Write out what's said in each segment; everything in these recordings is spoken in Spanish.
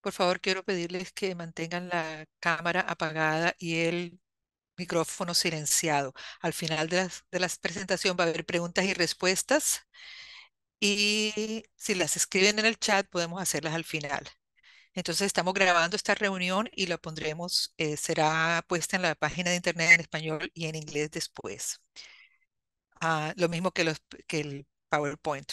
Por favor, quiero pedirles que mantengan la cámara apagada y el micrófono silenciado. Al final de, las, la presentación va a haber preguntas y respuestas y si las escriben en el chat podemos hacerlas al final. Entonces estamos grabando esta reunión y la pondremos, eh, será puesta en la página de internet en español y en inglés después. Ah, lo mismo que, los, que el PowerPoint.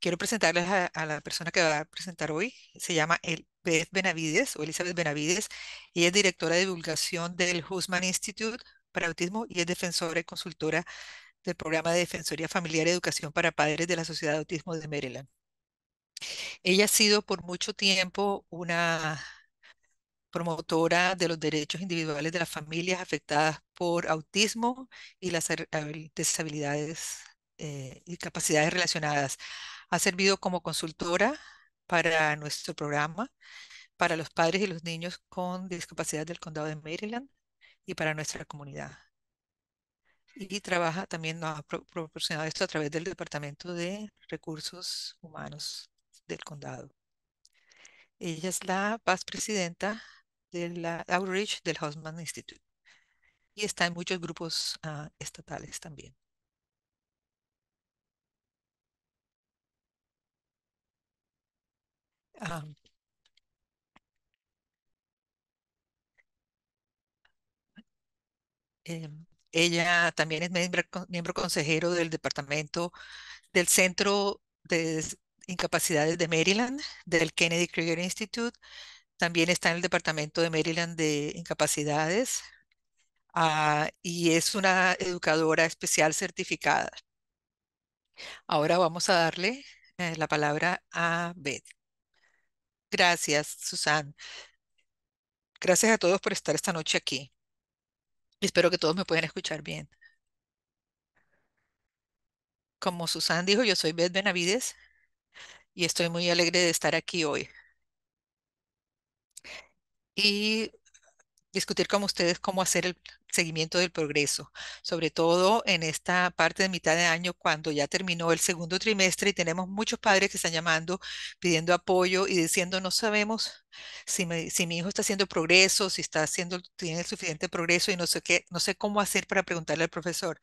Quiero presentarles a, a, la persona que va a presentar hoy. Se llama el, Benavides o Elizabeth Benavides. Ella es directora de divulgación del Husman Institute para Autismo y es defensora y consultora del programa de Defensoría Familiar y Educación para Padres de la Sociedad de Autismo de Maryland. Ella ha sido por mucho tiempo una promotora de los derechos individuales de las familias afectadas por autismo y las deshabilidades eh, y capacidades relacionadas. Ha servido como consultora para nuestro programa, para los padres y los niños con discapacidad del condado de Maryland y para nuestra comunidad. Y trabaja también, nos ha proporcionado esto a través del Departamento de Recursos Humanos del condado. Ella es la paz presidenta de la Outreach del Hausman Institute y está en muchos grupos ah, estatales también. Eh, ella también es miembro, consejero del departamento del Centro de Incapacidades de Maryland, del Kennedy Krieger Institute. También está en el departamento de Maryland de Incapacidades ah, y es una educadora especial certificada. Ahora vamos a darle eh, la palabra a Beth. Gracias, Susan. Gracias a todos por estar esta noche aquí. Espero que todos me puedan escuchar bien. Como Susan dijo, yo soy Beth Benavides y estoy muy alegre de estar aquí hoy. Y discutir con ustedes cómo hacer el seguimiento del progreso, sobre todo en esta parte de mitad de año cuando ya terminó el segundo trimestre y tenemos muchos padres que están llamando, pidiendo apoyo y diciendo no sabemos si, si mi hijo está haciendo progreso, si está haciendo, tiene el suficiente progreso y no sé qué, no sé cómo hacer para preguntarle al profesor.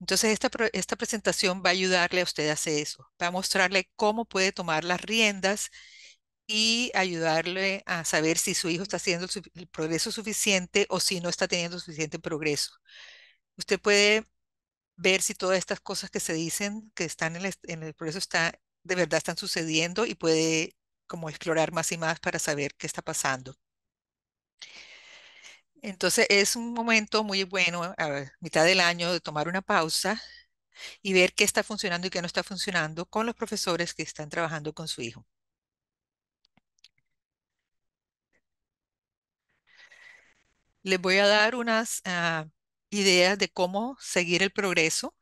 Entonces, esta, esta presentación va a ayudarle a usted a hacer eso, va a mostrarle cómo puede tomar las riendas y ayudarle a saber si su hijo está haciendo el, progreso suficiente o si no está teniendo suficiente progreso. Usted puede ver si todas estas cosas que se dicen, que están en el, progreso, de verdad están sucediendo y puede como explorar más y más para saber qué está pasando. Entonces es un momento muy bueno a mitad del año de tomar una pausa y ver qué está funcionando y qué no está funcionando con los profesores que están trabajando con su hijo. les voy a dar unas ah, ideas de cómo seguir el progreso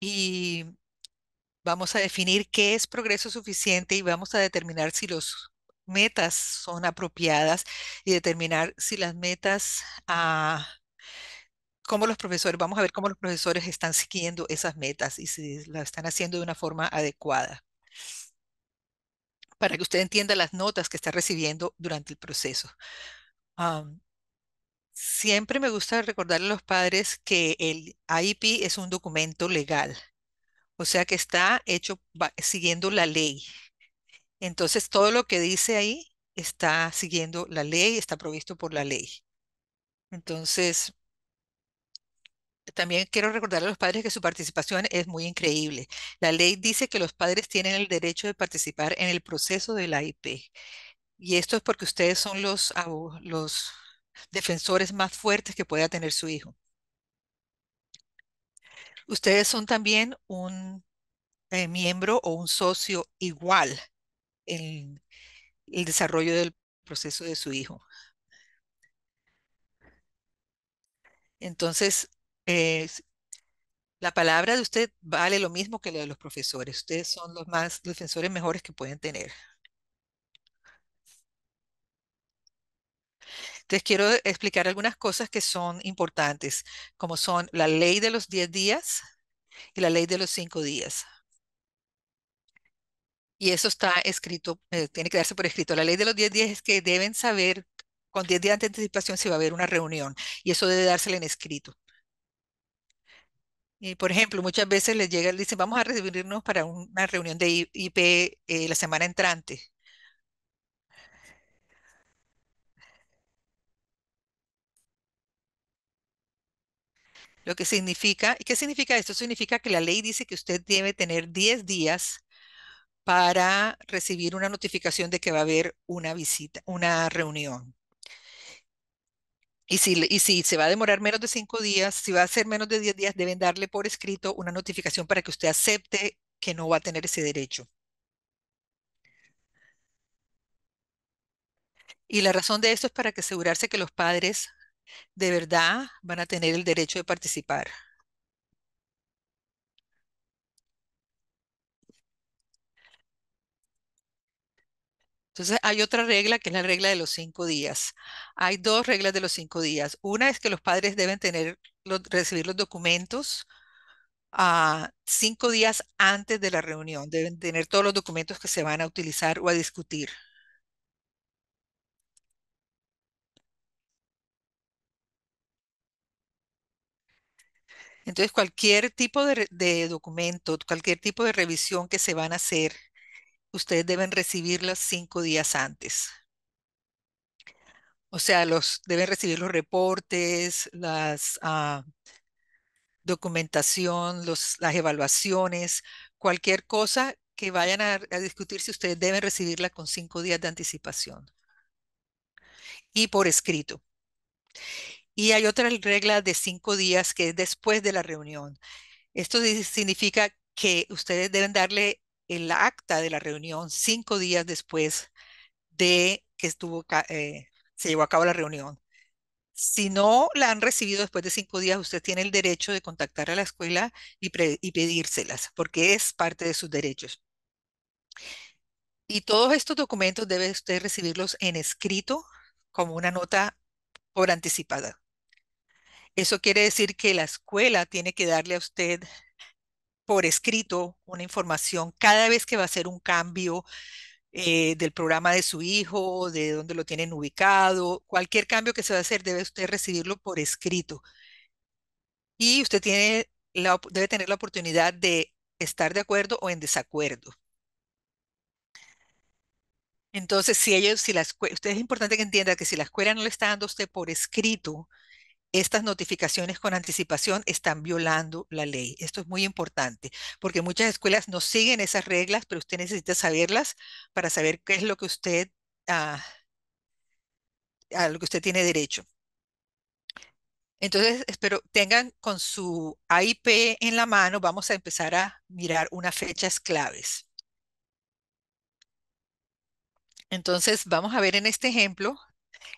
y vamos a definir qué es progreso suficiente y vamos a determinar si las metas son apropiadas y determinar si las metas, ah, cómo los profesores, vamos a ver cómo los profesores están siguiendo esas metas y si las están haciendo de una forma adecuada para que usted entienda las notas que está recibiendo durante el proceso siempre me gusta recordar a los padres que el IP es un documento legal, o sea que está hecho siguiendo la ley. Entonces, todo lo que dice ahí está siguiendo la ley, está provisto por la ley. Entonces, también quiero recordar a los padres que su participación es muy increíble. La ley dice que los padres tienen el derecho de participar en el proceso del AIP. Y esto es porque ustedes son los, defensores más fuertes que pueda tener su hijo. Ustedes son también un eh, miembro o un socio igual en el desarrollo del proceso de su hijo. Entonces, eh, la palabra de usted vale lo mismo que la de los profesores. Ustedes son los más defensores mejores que pueden tener. Entonces quiero explicar algunas cosas que son importantes, como son la ley de los 10 días y la ley de los 5 días. Y eso está escrito, eh, tiene que darse por escrito. La ley de los 10 días es que deben saber con 10 días de anticipación si va a haber una reunión y eso debe dárselo en escrito. Y por ejemplo, muchas veces les llega, dicen, vamos a recibirnos para una reunión de IP eh, la semana entrante. Lo que significa, ¿y qué significa esto? Significa que la ley dice que usted debe tener 10 días para recibir una notificación de que va a haber una visita, una reunión. Y si, se va a demorar menos de 5 días, si va a ser menos de 10 días, deben darle por escrito una notificación para que usted acepte que no va a tener ese derecho. Y la razón de esto es para que asegurarse que los padres de verdad van a tener el derecho de participar. Entonces hay otra regla que es la regla de los cinco días. Hay dos reglas de los cinco días. Una es que los padres deben tener, recibir los documentos ah, cinco días antes de la reunión. Deben tener todos los documentos que se van a utilizar o a discutir. Entonces, cualquier tipo de, documento, cualquier tipo de revisión que se van a hacer, ustedes deben recibirla cinco días antes. O sea, los, deben recibir los reportes, las ah, documentación, las evaluaciones, cualquier cosa que vayan a, a discutir si ustedes deben recibirla con cinco días de anticipación y por escrito. Y hay otra regla de cinco días que es después de la reunión. Esto significa que ustedes deben darle el acta de la reunión cinco días después de que estuvo, eh, se llevó a cabo la reunión. Si no la han recibido después de cinco días, usted tiene el derecho de contactar a la escuela y pedírselas, porque es parte de sus derechos. Y todos estos documentos debe usted recibirlos en escrito como una nota por anticipada. Eso quiere decir que la escuela tiene que darle a usted por escrito una información cada vez que va a hacer un cambio eh, del programa de su hijo, de dónde lo tienen ubicado, cualquier cambio que se va a hacer debe usted recibirlo por escrito. Y usted tiene debe tener la oportunidad de estar de acuerdo o en desacuerdo. Entonces, si ellos, si la escuela, usted es importante que entienda que si la escuela no le está dando a usted por escrito estas notificaciones con anticipación están violando la ley. Esto es muy importante porque muchas escuelas no siguen esas reglas, pero usted necesita saberlas para saber qué es lo que usted, ah, que usted tiene derecho. Entonces, espero tengan con su AIP en la mano, vamos a empezar a mirar unas fechas claves. Entonces, vamos a ver en este ejemplo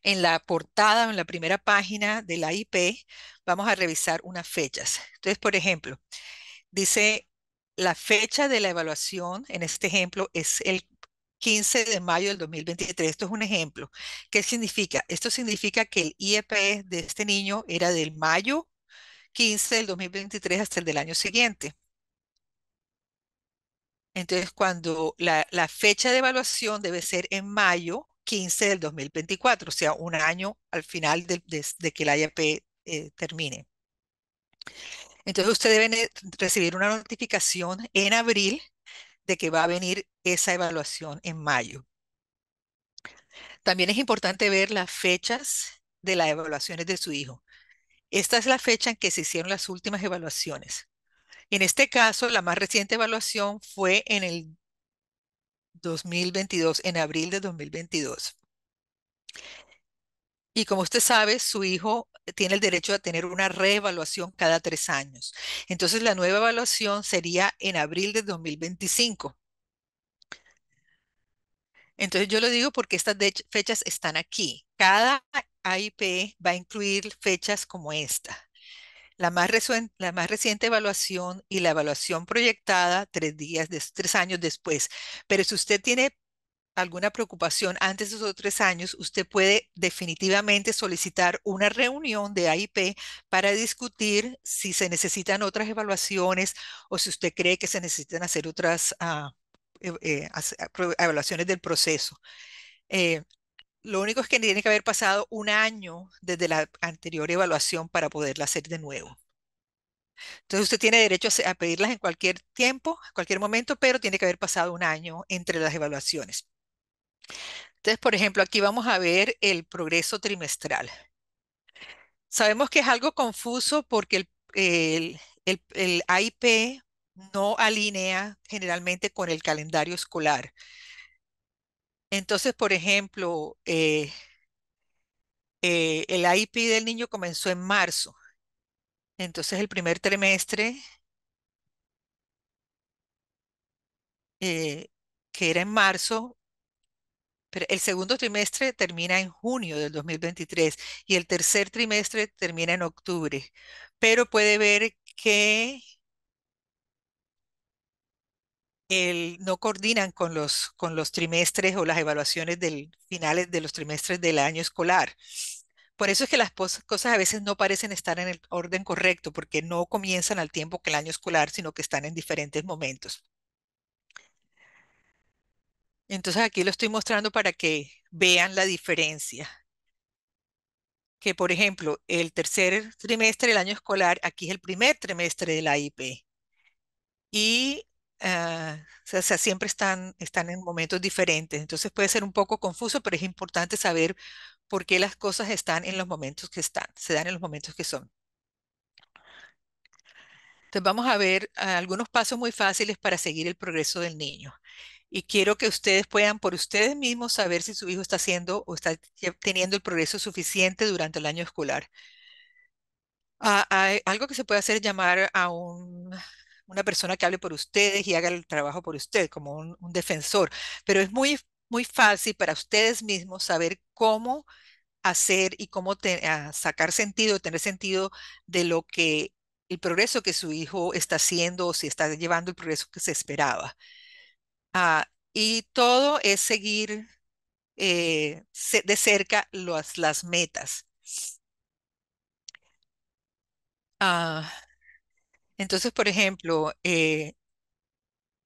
en la portada en la primera página de la IP, vamos a revisar unas fechas. Entonces, por ejemplo, dice la fecha de la evaluación, en este ejemplo, es el 15 de mayo del 2023. Esto es un ejemplo. ¿Qué significa? Esto significa que el IEP de este niño era del mayo 15 del 2023 hasta el del año siguiente. Entonces, cuando la fecha de evaluación debe ser en mayo 15 del 2024, o sea, un año al final de, que la IAP eh, termine. Entonces usted debe eh, recibir una notificación en abril de que va a venir esa evaluación en mayo. También es importante ver las fechas de las evaluaciones de su hijo. Esta es la fecha en que se hicieron las últimas evaluaciones. En este caso, la más reciente evaluación fue en el 2022, en abril de 2022. Y como usted sabe, su hijo tiene el derecho a tener una reevaluación cada tres años. Entonces, la nueva evaluación sería en abril de 2025. Entonces, yo lo digo porque estas fechas están aquí. Cada AIP va a incluir fechas como esta. La más, la más, reciente evaluación y la evaluación proyectada tres, días de tres años después. Pero si usted tiene alguna preocupación antes de esos tres años, usted puede definitivamente solicitar una reunión de AIP para discutir si se necesitan otras evaluaciones o si usted cree que se necesitan hacer otras ah, eh, eh, evaluaciones del proceso. Eh, lo único es que tiene que haber pasado un año desde la anterior evaluación para poderla hacer de nuevo. Entonces usted tiene derecho a pedirlas en cualquier tiempo, en cualquier momento, pero tiene que haber pasado un año entre las evaluaciones. Entonces, por ejemplo, aquí vamos a ver el progreso trimestral. Sabemos que es algo confuso porque el, el, AIP no alinea generalmente con el calendario escolar. Entonces, por ejemplo, eh, eh, el IP del niño comenzó en marzo. Entonces, el primer trimestre, eh, que era en marzo, pero el segundo trimestre termina en junio del 2023 y el tercer trimestre termina en octubre. Pero puede ver que no coordinan con los, con los trimestres o las evaluaciones del, finales de los trimestres del año escolar. Por eso es que las cosas a veces no parecen estar en el orden correcto, porque no comienzan al tiempo que el año escolar, sino que están en diferentes momentos. Entonces aquí lo estoy mostrando para que vean la diferencia. Que por ejemplo, el tercer trimestre del año escolar, aquí es el primer trimestre de la IP. Y Ah, o sea, siempre están, están en momentos diferentes. Entonces puede ser un poco confuso, pero es importante saber por qué las cosas están en los momentos que están, se dan en los momentos que son. Entonces vamos a ver algunos pasos muy fáciles para seguir el progreso del niño. Y quiero que ustedes puedan por ustedes mismos saber si su hijo está haciendo o está teniendo el progreso suficiente durante el año escolar. Ah, hay algo que se puede hacer llamar a un una persona que hable por ustedes y haga el trabajo por usted, como un, defensor. Pero es muy, muy fácil para ustedes mismos saber cómo hacer y cómo ah, sacar sentido, tener sentido de lo que el progreso que su hijo está haciendo o si está llevando el progreso que se esperaba. Ah, y todo es seguir eh, de cerca las metas. Ah, entonces, por ejemplo, eh,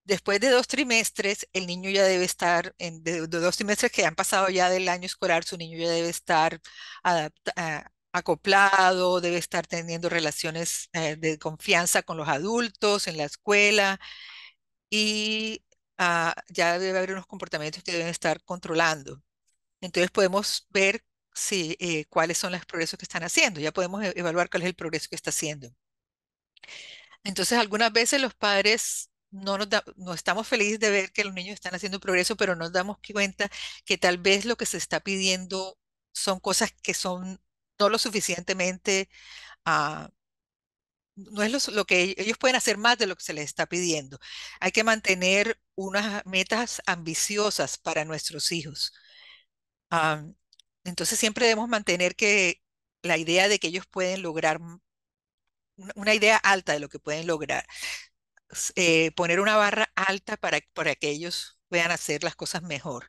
después de dos trimestres, el niño ya debe estar, en, de, dos trimestres que han pasado ya del año escolar, su niño ya debe estar ah, acoplado, debe estar teniendo relaciones eh, de confianza con los adultos en la escuela y ah, ya debe haber unos comportamientos que deben estar controlando. Entonces podemos ver si, eh, cuáles son los progresos que están haciendo, ya podemos e-, evaluar cuál es el progreso que está haciendo. Entonces, algunas veces los padres no, estamos felices de ver que los niños están haciendo progreso, pero nos damos cuenta que tal vez lo que se está pidiendo son cosas que son no lo suficientemente, ah, no es lo, que e, ellos pueden hacer más de lo que se les está pidiendo. Hay que mantener unas metas ambiciosas para nuestros hijos. entonces siempre debemos mantener que la idea de que ellos pueden lograr una idea alta de lo que pueden lograr. Eh, poner una barra alta para, para que ellos vean hacer las cosas mejor.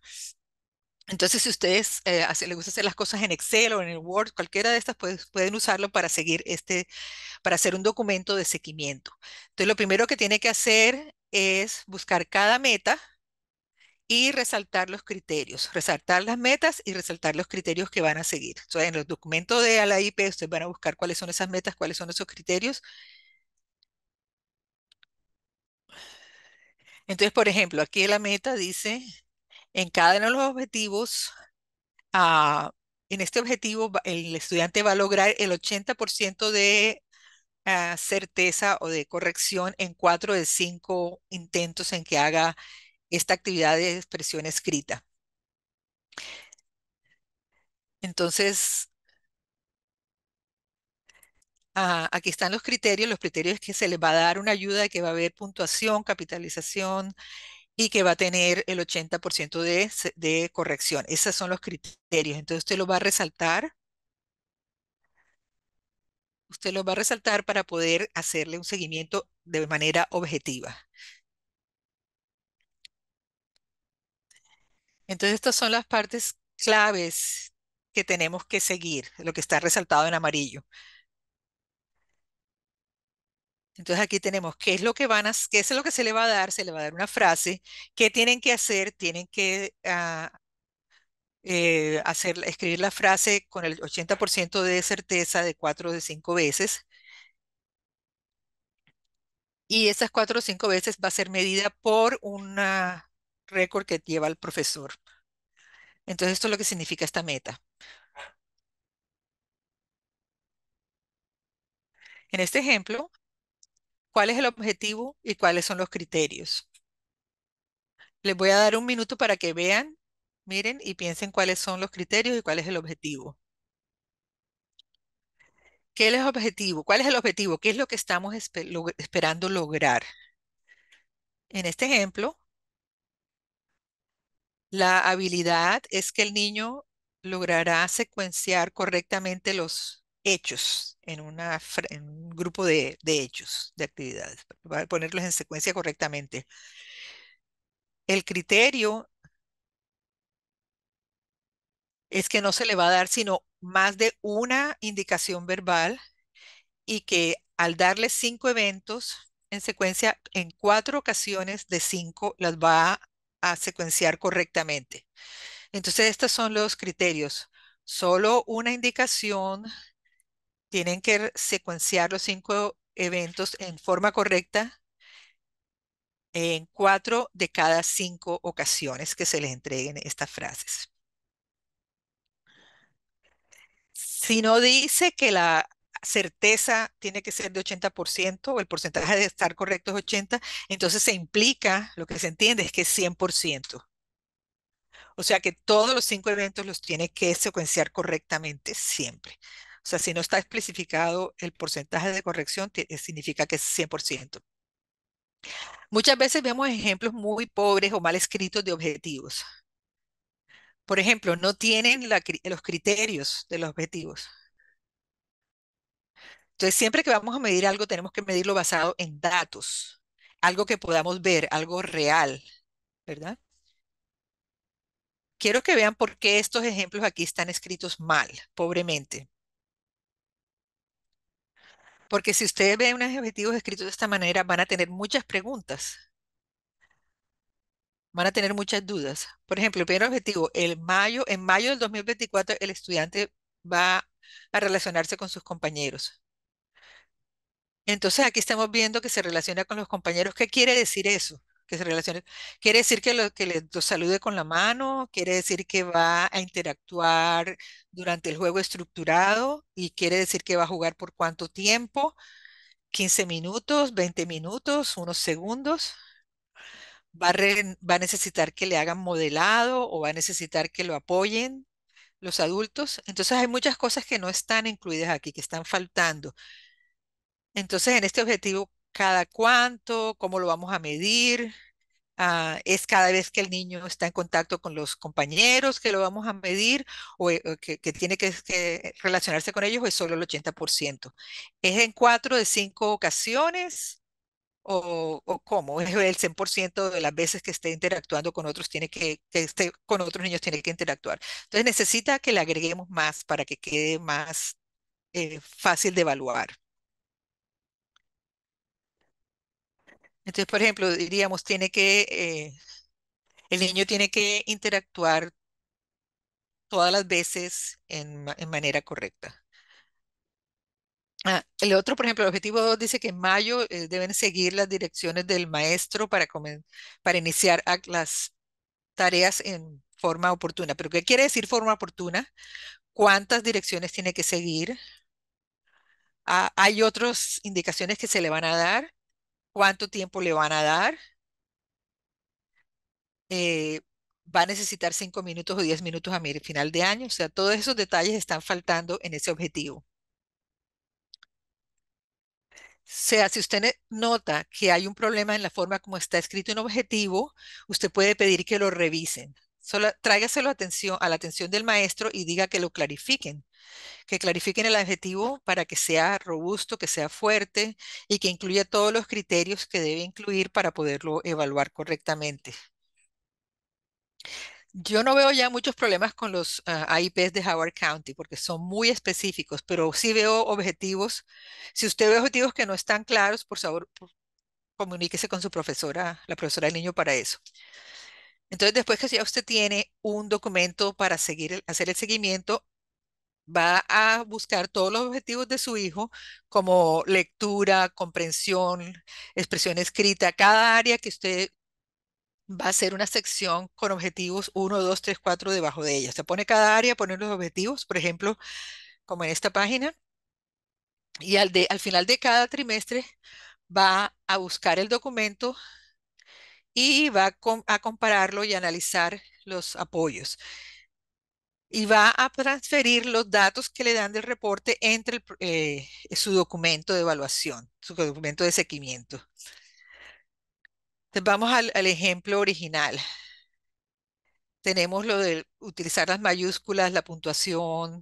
Entonces, si ustedes eh, les gusta hacer las cosas en Excel o en Word, cualquiera de estas, pues, pueden usarlo para seguir este, para hacer un documento de seguimiento. Entonces, lo primero que tiene que hacer es buscar cada meta y resaltar los criterios, resaltar las metas y resaltar los criterios que van a seguir. Entonces, en los documentos de la IP, ustedes van a buscar cuáles son esas metas, cuáles son esos criterios. Entonces, por ejemplo, aquí la meta dice, en cada uno de los objetivos, ah, en este objetivo el estudiante va a lograr el 80% de ah, certeza o de corrección en cuatro de cinco intentos en que haga esta actividad de expresión escrita. Entonces, ah, aquí están los criterios. Los criterios que se les va a dar una ayuda, que va a haber puntuación, capitalización y que va a tener el 80% de, corrección. Esos son los criterios. Entonces usted lo va a resaltar. Usted lo va a resaltar para poder hacerle un seguimiento de manera objetiva. Entonces, estas son las partes claves que tenemos que seguir, lo que está resaltado en amarillo. Entonces aquí tenemos qué es lo que van a, qué es lo que se le va a dar, se le va a dar una frase, qué tienen que hacer, tienen que ah, eh, hacer, escribir la frase con el 80% de certeza de cuatro de cinco veces. Y esas cuatro o cinco veces va a ser medida por una récord que lleva el profesor. Entonces, esto es lo que significa esta meta. En este ejemplo, ¿cuál es el objetivo y cuáles son los criterios? Les voy a dar un minuto para que vean, miren y piensen cuáles son los criterios y cuál es el objetivo. ¿Qué es el objetivo? ¿Cuál es el objetivo? ¿Qué es lo que estamos esperando lograr? En este ejemplo, la habilidad es que el niño logrará secuenciar correctamente los hechos en, un grupo de, hechos, de actividades, para ponerlos en secuencia correctamente. El criterio es que no se le va a dar sino más de una indicación verbal y que al darle cinco eventos en secuencia, en cuatro ocasiones de cinco las va a, secuenciar correctamente. Entonces, estos son los criterios. Solo una indicación, tienen que secuenciar los cinco eventos en forma correcta en cuatro de cada cinco ocasiones que se les entreguen estas frases. Si no dice que la certeza tiene que ser de 80%, o el porcentaje de estar correcto es 80%, entonces se implica, lo que se entiende es que es 100%. O sea que todos los cinco eventos los tiene que secuenciar correctamente siempre. O sea, si no está especificado el porcentaje de corrección, eh, significa que es 100%. Muchas veces vemos ejemplos muy pobres o mal escritos de objetivos. Por ejemplo, no tienen los criterios de los objetivos. Entonces, siempre que vamos a medir algo, tenemos que medirlo basado en datos, algo que podamos ver, algo real, ¿verdad? Quiero que vean por qué estos ejemplos aquí están escritos mal, pobremente. Porque si ustedes ven unos objetivos escritos de esta manera, van a tener muchas preguntas. Van a tener muchas dudas. Por ejemplo, el primer objetivo, el mayo, en mayo del 2024, el estudiante va a relacionarse con sus compañeros. Entonces aquí estamos viendo que se relaciona con los compañeros. ¿Qué quiere decir eso? Que se Quiere decir que, lo, que le, los salude con la mano, quiere decir que va a interactuar durante el juego estructurado y quiere decir que va a jugar por cuánto tiempo, 15 minutos, 20 minutos, unos segundos. va a necesitar que le hagan modelado o va a necesitar que lo apoyen los adultos. Entonces hay muchas cosas que no están incluidas aquí, que están faltando. Entonces, en este objetivo, ¿cada cuánto? ¿Cómo lo vamos a medir? Ah, es cada vez que el niño está en contacto con los compañeros que lo vamos a medir o, eh, que, tiene que, relacionarse con ellos o es solo el 80%. ¿Es en cuatro de cinco ocasiones o, cómo? ¿Es el 100% de las veces que esté interactuando con otros, tiene que, con otros niños tiene que interactuar? Entonces necesita que le agreguemos más para que quede más eh, fácil de evaluar. Entonces, por ejemplo, diríamos, tiene que, eh, el niño tiene que interactuar todas las veces en, manera correcta. Ah, el otro, por ejemplo, el objetivo 2 dice que en mayo eh, deben seguir las direcciones del maestro para, para iniciar las tareas en forma oportuna. ¿Pero qué quiere decir forma oportuna? ¿Cuántas direcciones tiene que seguir? Ah, hay otras indicaciones que se le van a dar cuánto tiempo le van a dar. Eh, va a necesitar cinco minutos o 10 minutos a mi final de año. O sea, todos esos detalles están faltando en ese objetivo. O sea, si usted nota que hay un problema en la forma como está escrito un objetivo, usted puede pedir que lo revisen. Solo, tráigaselo atención, a la atención del maestro y diga que lo clarifiquen que clarifiquen el adjetivo para que sea robusto, que sea fuerte y que incluya todos los criterios que debe incluir para poderlo evaluar correctamente. Yo no veo ya muchos problemas con los AIPs ah, de Howard County porque son muy específicos, pero sí veo objetivos. Si usted ve objetivos que no están claros, por favor, comuníquese con su profesora, la profesora del niño para eso. Entonces, después que ya usted tiene un documento para seguir, hacer el seguimiento, va a buscar todos los objetivos de su hijo, como lectura, comprensión, expresión escrita, cada área que usted va a hacer una sección con objetivos 1, 2, 3, 4 debajo de ella. Se pone cada área, pone los objetivos, por ejemplo, como en esta página, y al, al final de cada trimestre va a buscar el documento y va a compararlo y analizar los apoyos y va a transferir los datos que le dan del reporte entre eh, su documento de evaluación, su documento de seguimiento. Entonces vamos al, al ejemplo original. Tenemos lo de utilizar las mayúsculas, la puntuación,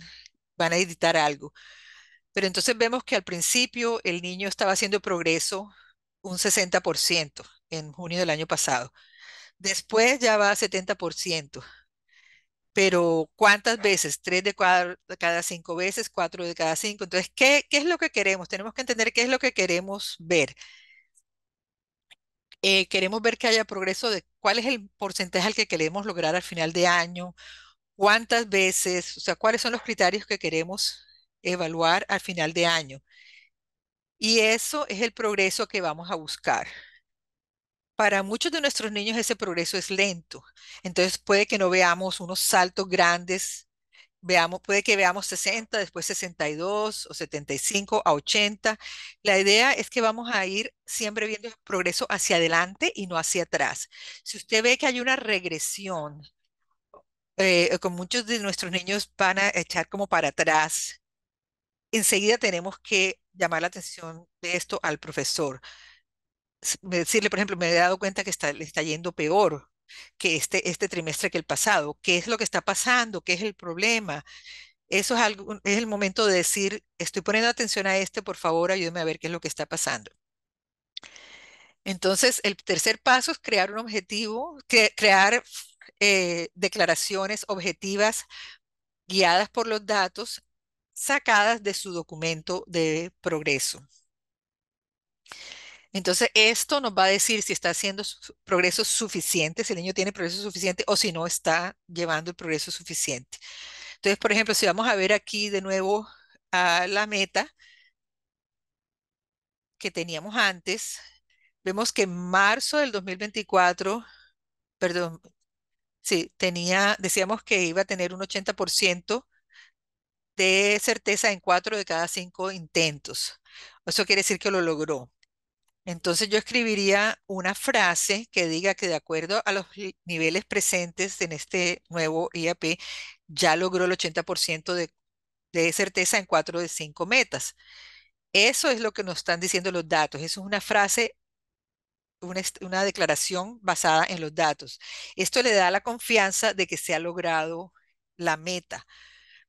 van a editar algo. Pero entonces vemos que al principio el niño estaba haciendo progreso un 60% en junio del año pasado. Después ya va a 70% pero ¿cuántas veces? Tres de cada cinco veces, cuatro de cada cinco. Entonces, ¿qué, es lo que queremos? Tenemos que entender qué es lo que queremos ver. Eh, queremos ver que haya progreso de cuál es el porcentaje al que queremos lograr al final de año, cuántas veces, o sea, cuáles son los criterios que queremos evaluar al final de año. Y eso es el progreso que vamos a buscar para muchos de nuestros niños ese progreso es lento. Entonces puede que no veamos unos saltos grandes, veamos, puede que veamos 60, después 62 o 75 a 80. La idea es que vamos a ir siempre viendo el progreso hacia adelante y no hacia atrás. Si usted ve que hay una regresión, eh, eh, con muchos de nuestros niños van a echar como para atrás, enseguida tenemos que llamar la atención de esto al profesor decirle, por ejemplo, me he dado cuenta que está, le está yendo peor que este, este trimestre que el pasado. ¿Qué es lo que está pasando? ¿Qué es el problema? Eso es, algo, es el momento de decir, estoy poniendo atención a este, por favor, ayúdeme a ver qué es lo que está pasando. Entonces, el tercer paso es crear un objetivo, crear eh, declaraciones objetivas guiadas por los datos sacadas de su documento de progreso. Entonces, esto nos va a decir si está haciendo progreso suficiente, si el niño tiene progreso suficiente o si no está llevando el progreso suficiente. Entonces, por ejemplo, si vamos a ver aquí de nuevo a la meta que teníamos antes, vemos que en marzo del 2024, perdón, sí, tenía, decíamos que iba a tener un 80% de certeza en cuatro de cada cinco intentos. Eso quiere decir que lo logró. Entonces yo escribiría una frase que diga que de acuerdo a los niveles presentes en este nuevo IAP, ya logró el 80% de, certeza en cuatro de cinco metas. Eso es lo que nos están diciendo los datos. Eso es una frase, una, una declaración basada en los datos. Esto le da la confianza de que se ha logrado la meta.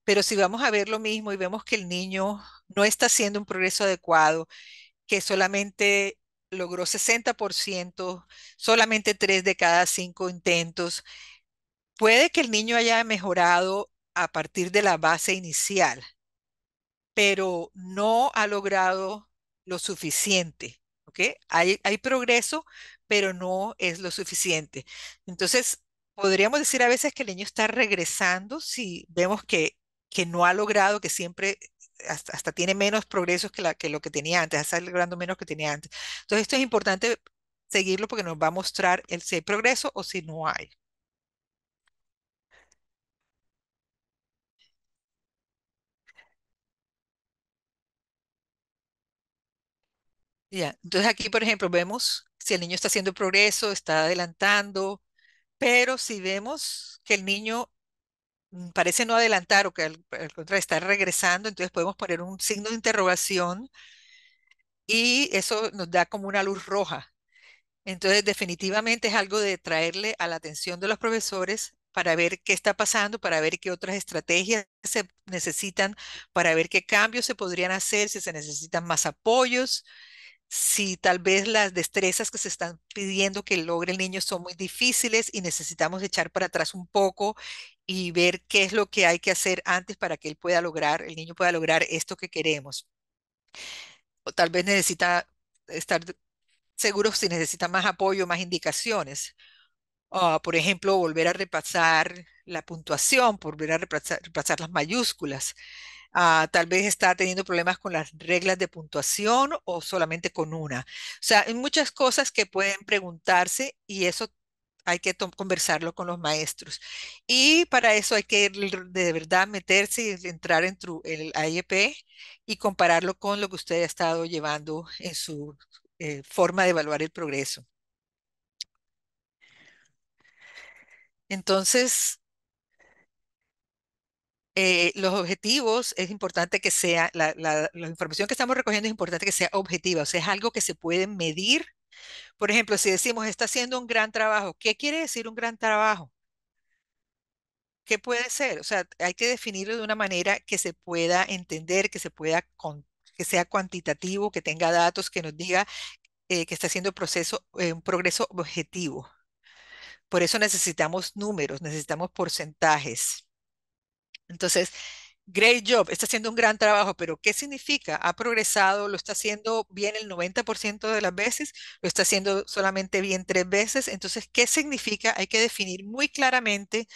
Pero si vamos a ver lo mismo y vemos que el niño no está haciendo un progreso adecuado, que solamente logró 60%, solamente 3 de cada 5 intentos. Puede que el niño haya mejorado a partir de la base inicial, pero no ha logrado lo suficiente. ¿okay? Hay, hay progreso, pero no es lo suficiente. Entonces, podríamos decir a veces que el niño está regresando si vemos que, que no ha logrado, que siempre hasta, tiene menos progresos que, la, que lo que tenía antes, está logrando menos que tenía antes. Entonces, esto es importante seguirlo porque nos va a mostrar el, si hay progreso o si no hay. Ya, entonces aquí, por ejemplo, vemos si el niño está haciendo progreso, está adelantando, pero si vemos que el niño Mm, parece no adelantar o que al, contrario está regresando, entonces podemos poner un signo de interrogación y eso nos da como una luz roja. Entonces, definitivamente es algo de traerle a la atención de los profesores para ver qué está pasando, para ver qué otras estrategias se necesitan, para ver qué cambios se podrían hacer, si se necesitan más apoyos, si tal vez las destrezas que se están pidiendo que logre el niño son muy difíciles y necesitamos echar para atrás un poco y ver qué es lo que hay que hacer antes para que él pueda lograr, el niño pueda lograr esto que queremos. O tal vez necesita estar seguro si necesita más apoyo, más indicaciones. Ah, por ejemplo, volver a repasar la puntuación, volver a repasar las mayúsculas. Ah, tal vez está teniendo problemas con las reglas de puntuación o solamente con una. O sea, hay muchas cosas que pueden preguntarse y eso hay que conversarlo con los maestros. Y para eso hay que de verdad meterse y entrar en el AIEP y compararlo con lo que usted ha estado llevando en su eh, forma de evaluar el progreso. Entonces, eh, los objetivos es importante que sea, la, información que estamos recogiendo es importante que sea objetiva, o sea, es algo que se puede medir. Por ejemplo, si decimos está haciendo un gran trabajo, ¿qué quiere decir un gran trabajo? ¿Qué puede ser? O sea, hay que definirlo de una manera que se pueda entender, que se pueda que sea cuantitativo, que tenga datos, que nos diga eh, que está haciendo proceso, eh, un progreso objetivo. Por eso necesitamos números, necesitamos porcentajes. Entonces, great job, está haciendo un gran trabajo, pero ¿qué significa? Ha progresado, lo está haciendo bien el 90% de las veces, lo está haciendo solamente bien tres veces. Entonces, ¿qué significa? Hay que definir muy claramente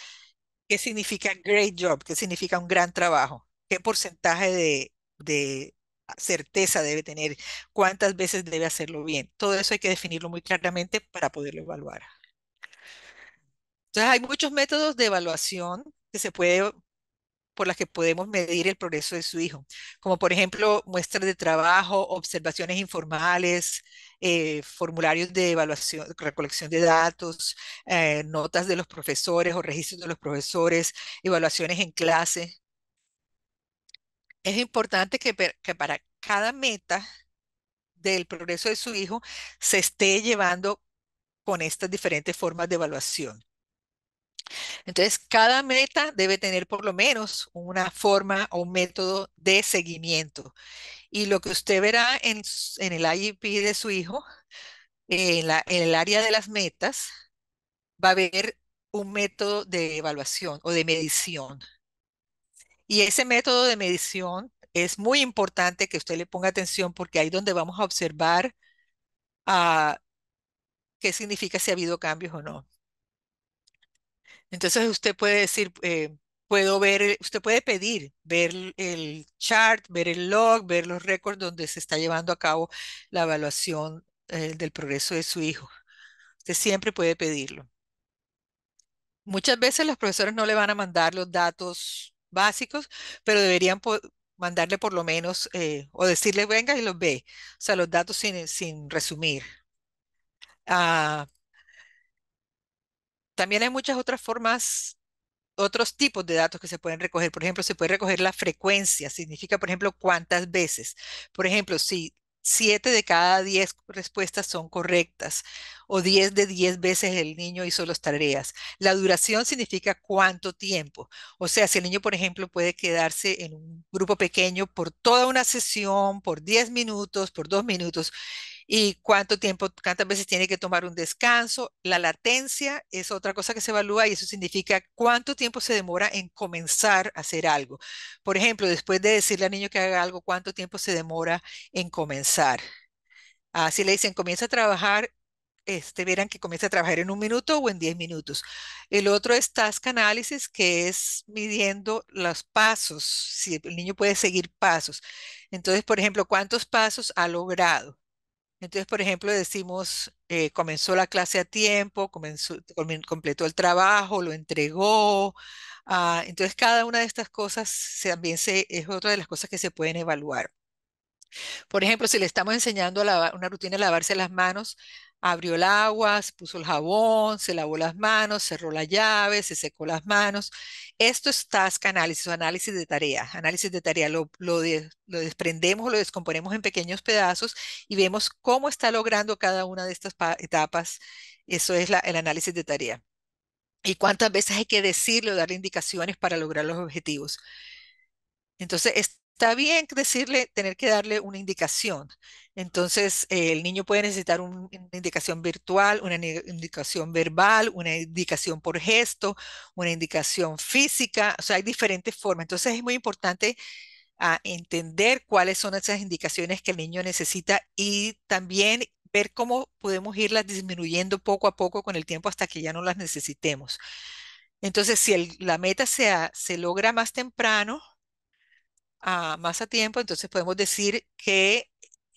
qué significa great job, qué significa un gran trabajo, qué porcentaje de, certeza debe tener, cuántas veces debe hacerlo bien. Todo eso hay que definirlo muy claramente para poderlo evaluar. Entonces, hay muchos métodos de evaluación que se puede por las que podemos medir el progreso de su hijo, como por ejemplo muestras de trabajo, observaciones informales, eh, formularios de evaluación, recolección de datos, eh, notas de los profesores o registros de los profesores, evaluaciones en clase. Es importante que para cada meta del progreso de su hijo se esté llevando con estas diferentes formas de evaluación. Entonces, cada meta debe tener por lo menos una forma o un método de seguimiento. Y lo que usted verá en, en el IEP de su hijo, en, la, en el área de las metas, va a haber un método de evaluación o de medición. Y ese método de medición es muy importante que usted le ponga atención porque ahí es donde vamos a observar ah, qué significa si ha habido cambios o no. Entonces usted puede decir, eh, puedo ver, eh, usted puede pedir ver el chart, ver el log, ver los récords donde se está llevando a cabo la evaluación eh, del progreso de su hijo. Usted siempre puede pedirlo. Muchas veces los profesores no le van a mandar los datos básicos, pero deberían mandarle por lo menos o decirle venga y los ve. O sea, los datos sin, sin resumir. Ah, también hay muchas otras formas, otros tipos de datos que se pueden recoger. Por ejemplo, se puede recoger la frecuencia, significa, por ejemplo, cuántas veces. Por ejemplo, si siete de cada diez respuestas son correctas o 10 de 10 veces el niño hizo las tareas. La duración significa cuánto tiempo. O sea, si el niño, por ejemplo, puede quedarse en un grupo pequeño por toda una sesión, por 10 minutos, por dos minutos, y cuánto tiempo, cuántas veces tiene que tomar un descanso. La latencia es otra cosa que se evalúa y eso significa cuánto tiempo se demora en comenzar a hacer algo. Por ejemplo, después de decirle al niño que haga algo, cuánto tiempo se demora en comenzar. Así ah, si le dicen comienza a trabajar, este, verán que comienza a trabajar en un minuto o en diez minutos. El otro es task análisis, que es midiendo los pasos, si el niño puede seguir pasos. Entonces, por ejemplo, cuántos pasos ha logrado. Entonces, por ejemplo, decimos, eh, comenzó la clase a tiempo, completó el trabajo, lo entregó. Ah, entonces, cada una de estas cosas también es otra de las cosas que se pueden evaluar. Por ejemplo, si le estamos enseñando una rutina de lavarse las manos, abrió el agua, se puso el jabón, se lavó las manos, cerró la llave, se secó las manos. Esto es task análisis o análisis de tarea. Análisis de tarea lo, lo, desprendemos, lo descomponemos en pequeños pedazos y vemos cómo está logrando cada una de estas etapas. Eso es el análisis de tarea. Y cuántas veces hay que decirlo, darle indicaciones para lograr los objetivos. Entonces, está bien decirle, tener que darle una indicación. Entonces, eh, el niño puede necesitar una indicación virtual, una indicación verbal, una indicación por gesto, una indicación física, o sea, hay diferentes formas. Entonces, es muy importante ah, entender cuáles son esas indicaciones que el niño necesita y también ver cómo podemos irlas disminuyendo poco a poco con el tiempo hasta que ya no las necesitemos. Entonces, si la meta se logra más temprano, más a tiempo, entonces podemos decir que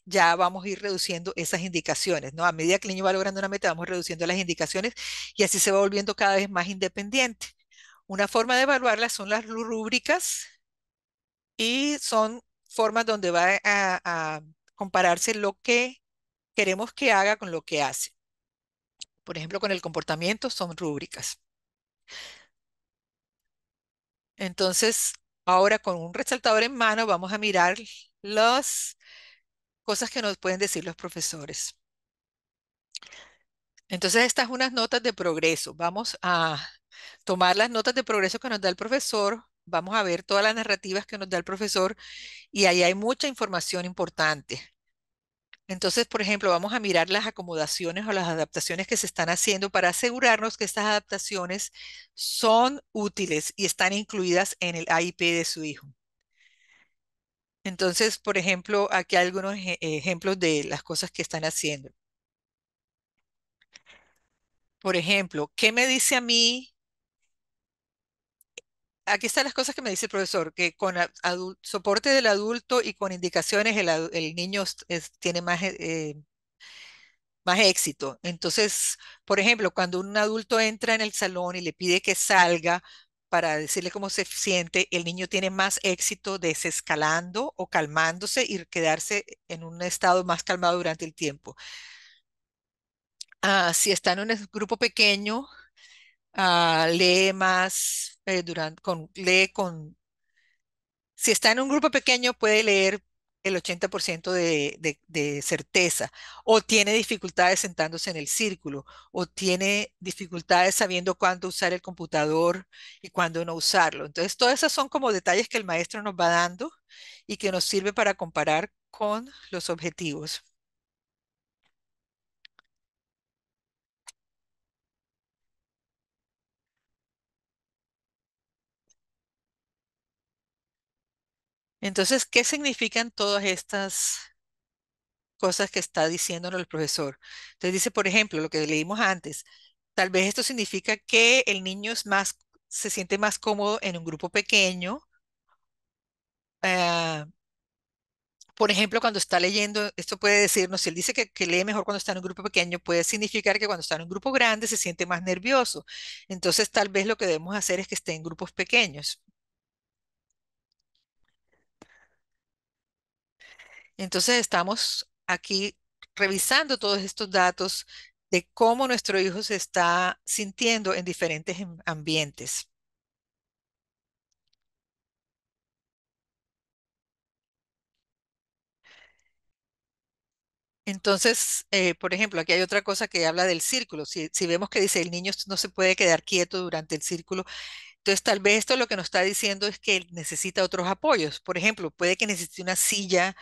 ya vamos a ir reduciendo esas indicaciones, ¿no? A medida que el niño va logrando una meta, vamos reduciendo las indicaciones y así se va volviendo cada vez más independiente. Una forma de evaluarlas son las rúbricas y son formas donde va a, a compararse lo que queremos que haga con lo que hace. Por ejemplo, con el comportamiento son rúbricas. Entonces, Ahora con un resaltador en mano vamos a mirar las cosas que nos pueden decir los profesores. Entonces estas son unas notas de progreso. Vamos a tomar las notas de progreso que nos da el profesor. Vamos a ver todas las narrativas que nos da el profesor y ahí hay mucha información importante. Entonces, por ejemplo, vamos a mirar las acomodaciones o las adaptaciones que se están haciendo para asegurarnos que estas adaptaciones son útiles y están incluidas en el AIP de su hijo. Entonces, por ejemplo, aquí hay algunos ejemplos de las cosas que están haciendo. Por ejemplo, ¿qué me dice a mí aquí están las cosas que me dice el profesor, que con soporte del adulto y con indicaciones el, niño tiene más, eh, eh, más éxito. Entonces, por ejemplo, cuando un adulto entra en el salón y le pide que salga para decirle cómo se siente, el niño tiene más éxito desescalando o calmándose y quedarse en un estado más calmado durante el tiempo. Ah, si está en un grupo pequeño, ah, lee más, eh, durante, con, lee con, si está en un grupo pequeño puede leer el 80% de, de, de, certeza, o tiene dificultades sentándose en el círculo, o tiene dificultades sabiendo cuándo usar el computador y cuándo no usarlo. Entonces, todas esas son como detalles que el maestro nos va dando y que nos sirve para comparar con los objetivos. Entonces, ¿qué significan todas estas cosas que está diciéndonos el profesor? Entonces dice, por ejemplo, lo que leímos antes, tal vez esto significa que el niño es más, se siente más cómodo en un grupo pequeño. Ah, por ejemplo, cuando está leyendo, esto puede decirnos, si él dice que, lee mejor cuando está en un grupo pequeño, puede significar que cuando está en un grupo grande se siente más nervioso. Entonces, tal vez lo que debemos hacer es que esté en grupos pequeños. Entonces estamos aquí revisando todos estos datos de cómo nuestro hijo se está sintiendo en diferentes em, ambientes. Entonces, eh, por ejemplo, aquí hay otra cosa que habla del círculo. Si, si, vemos que dice el niño no se puede quedar quieto durante el círculo, entonces tal vez esto lo que nos está diciendo es que necesita otros apoyos. Por ejemplo, puede que necesite una silla,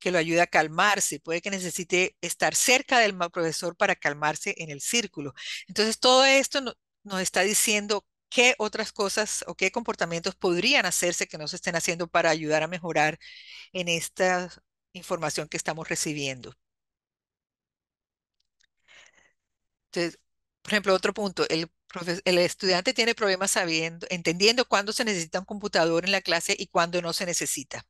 que lo ayude a calmarse, puede que necesite estar cerca del profesor para calmarse en el círculo. Entonces, todo esto nos está diciendo qué otras cosas o qué comportamientos podrían hacerse que no se estén haciendo para ayudar a mejorar en esta información que estamos recibiendo. Entonces, por ejemplo, otro punto, el, el estudiante tiene problemas sabiendo, entendiendo cuándo se necesita un computador en la clase y cuándo no se necesita.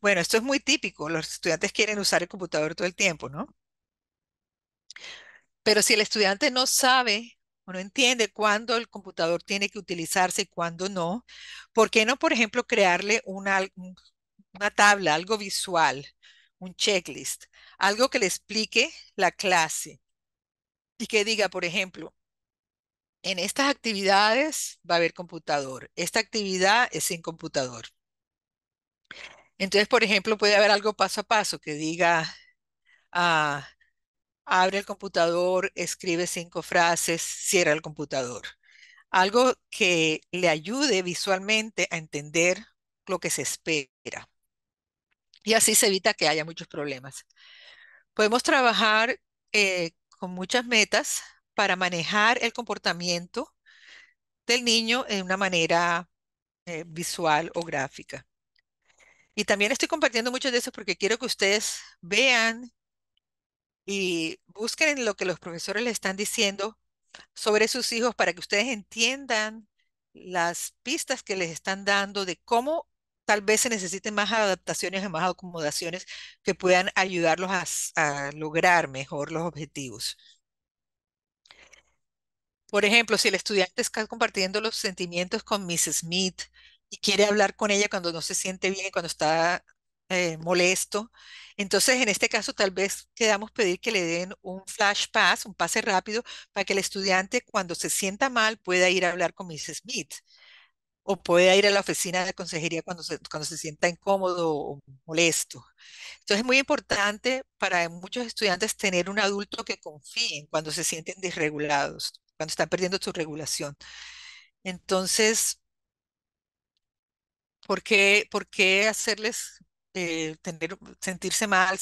Bueno, esto es muy típico. Los estudiantes quieren usar el computador todo el tiempo, ¿no? Pero si el estudiante no sabe o no entiende cuándo el computador tiene que utilizarse y cuándo no, ¿por qué no, por ejemplo, crearle una, una tabla, algo visual, un checklist, algo que le explique la clase y que diga, por ejemplo, en estas actividades va a haber computador, esta actividad es sin computador. Entonces, por ejemplo, puede haber algo paso a paso que diga, ah, abre el computador, escribe cinco frases, cierra el computador. Algo que le ayude visualmente a entender lo que se espera. Y así se evita que haya muchos problemas. Podemos trabajar eh, con muchas metas para manejar el comportamiento del niño en una manera eh, visual o gráfica. Y también estoy compartiendo muchos de esos porque quiero que ustedes vean y busquen lo que los profesores les están diciendo sobre sus hijos para que ustedes entiendan las pistas que les están dando de cómo tal vez se necesiten más adaptaciones y más acomodaciones que puedan ayudarlos a, a lograr mejor los objetivos. Por ejemplo, si el estudiante está compartiendo los sentimientos con Mrs. Smith y quiere hablar con ella cuando no se siente bien, cuando está eh, molesto. Entonces, en este caso, tal vez quedamos pedir que le den un flash pass, un pase rápido, para que el estudiante, cuando se sienta mal, pueda ir a hablar con Miss Smith o pueda ir a la oficina de consejería cuando se, cuando se sienta incómodo o molesto. Entonces es muy importante para muchos estudiantes tener un adulto que confíen cuando se sienten desregulados, cuando están perdiendo su regulación. Entonces, ¿Por qué, hacerles eh, sentirse mal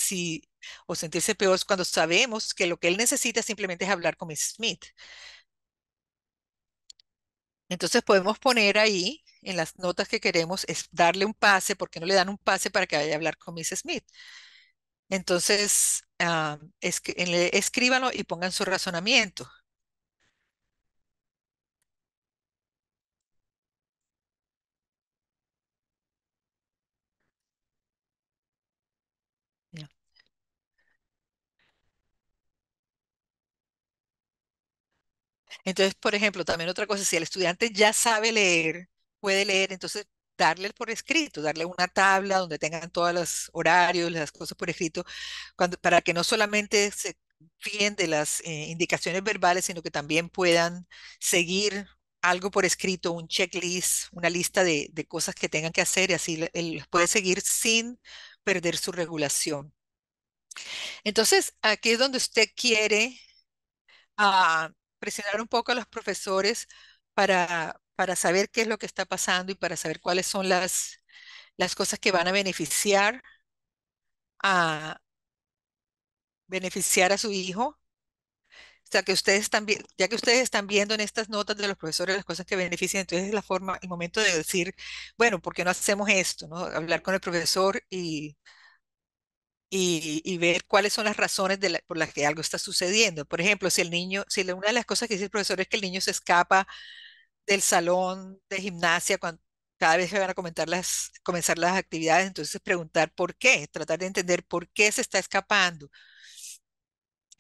o sentirse peor cuando sabemos que lo que él necesita simplemente es hablar con Miss Smith? Entonces podemos poner ahí en las notas que queremos es darle un pase, porque no le dan un pase para que vaya a hablar con Miss Smith. Entonces, ah, eh, escríbanlo y pongan su razonamiento. Entonces, por ejemplo, también otra cosa, si el estudiante ya sabe leer, puede leer, entonces darle por escrito, darle una tabla donde tengan todos los horarios, las cosas por escrito, para que no solamente se fíen de las eh, indicaciones verbales, sino que también puedan seguir algo por escrito, un checklist, una lista de, cosas que tengan que hacer y así él puede seguir sin perder su regulación. Entonces, aquí es donde usted quiere ah, presionar un poco a los profesores para, para saber qué es lo que está pasando y para saber cuáles son las, las cosas que van a beneficiar a beneficiar a su hijo. O sea, que ustedes también, ya que ustedes están viendo en estas notas de los profesores las cosas que benefician, entonces es la forma, el momento de decir, bueno, ¿por qué no hacemos esto? ¿no? Hablar con el profesor y y, ver cuáles son las razones de por las que algo está sucediendo. Por ejemplo, si el niño, si una de las cosas que dice el profesor es que el niño se escapa del salón de gimnasia cuando, cada vez que van a comentar las, comenzar las actividades, entonces preguntar por qué, tratar de entender por qué se está escapando.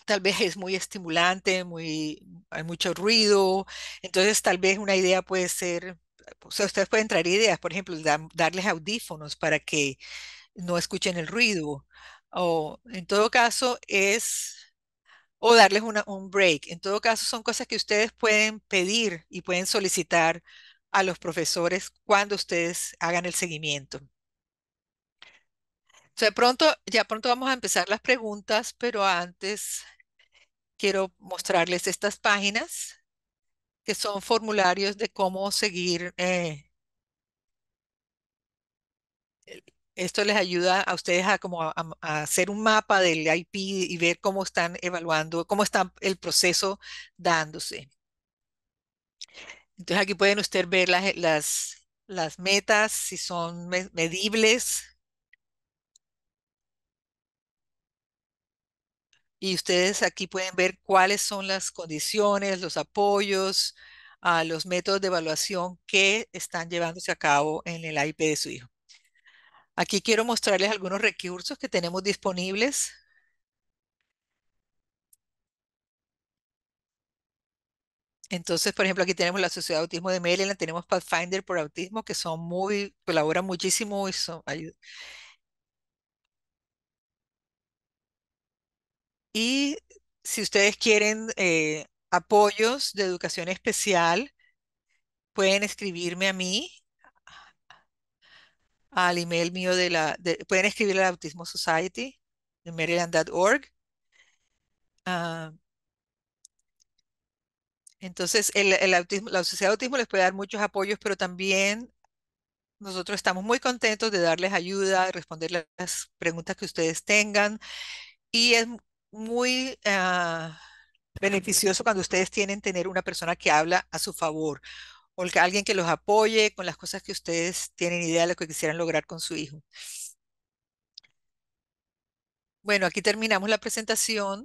Tal vez es muy estimulante, muy, hay mucho ruido, entonces tal vez una idea puede ser, o sea, ustedes pueden traer ideas, por ejemplo, darles audífonos para que no escuchen el ruido o en todo caso es o darles un break. En todo caso, son cosas que ustedes pueden pedir y pueden solicitar a los profesores cuando ustedes hagan el seguimiento. de pronto, ya pronto vamos a empezar las preguntas, pero antes quiero mostrarles estas páginas que son formularios de cómo seguir eh, Esto les ayuda a ustedes a, como hacer un mapa del IP y ver cómo están evaluando, cómo está el proceso dándose. Entonces aquí pueden ustedes ver las, eh, las, las metas, si son medibles, Y ustedes aquí pueden ver cuáles son las condiciones, los apoyos, a ah, los métodos de evaluación que están llevándose a cabo en el IP de su hijo. Aquí quiero mostrarles algunos recursos que tenemos disponibles. Entonces, por ejemplo, aquí tenemos la Sociedad de Autismo de Maryland, tenemos Pathfinder por Autismo, que son muy, colaboran muchísimo y son, Y si ustedes quieren eh, apoyos de educación especial, pueden escribirme a mí al email mío de la, pueden escribir al Autismo Society de Maryland.org. Ah, entonces, el, autismo, la Sociedad de Autismo les puede dar muchos apoyos, pero también nosotros estamos muy contentos de darles ayuda, responder las preguntas que ustedes tengan. Y es muy ah, beneficioso cuando ustedes tienen tener una persona que habla a su favor o alguien que los apoye con las cosas que ustedes tienen idea de lo que quisieran lograr con su hijo. Bueno, aquí terminamos la presentación.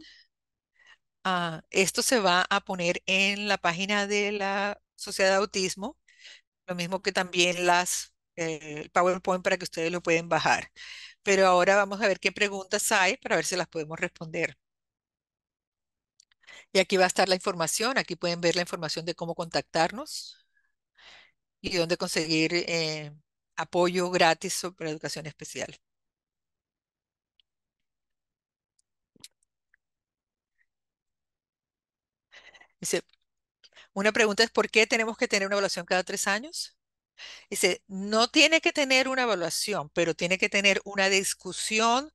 Ah, esto se va a poner en la página de la Sociedad de Autismo, lo mismo que también las el PowerPoint para que ustedes lo pueden bajar. Pero ahora vamos a ver qué preguntas hay para ver si las podemos responder. Y aquí va a estar la información. Aquí pueden ver la información de cómo contactarnos y dónde conseguir eh, apoyo gratis sobre educación especial. Dice, una pregunta es ¿por qué tenemos que tener una evaluación cada tres años? Dice, no tiene que tener una evaluación, pero tiene que tener una discusión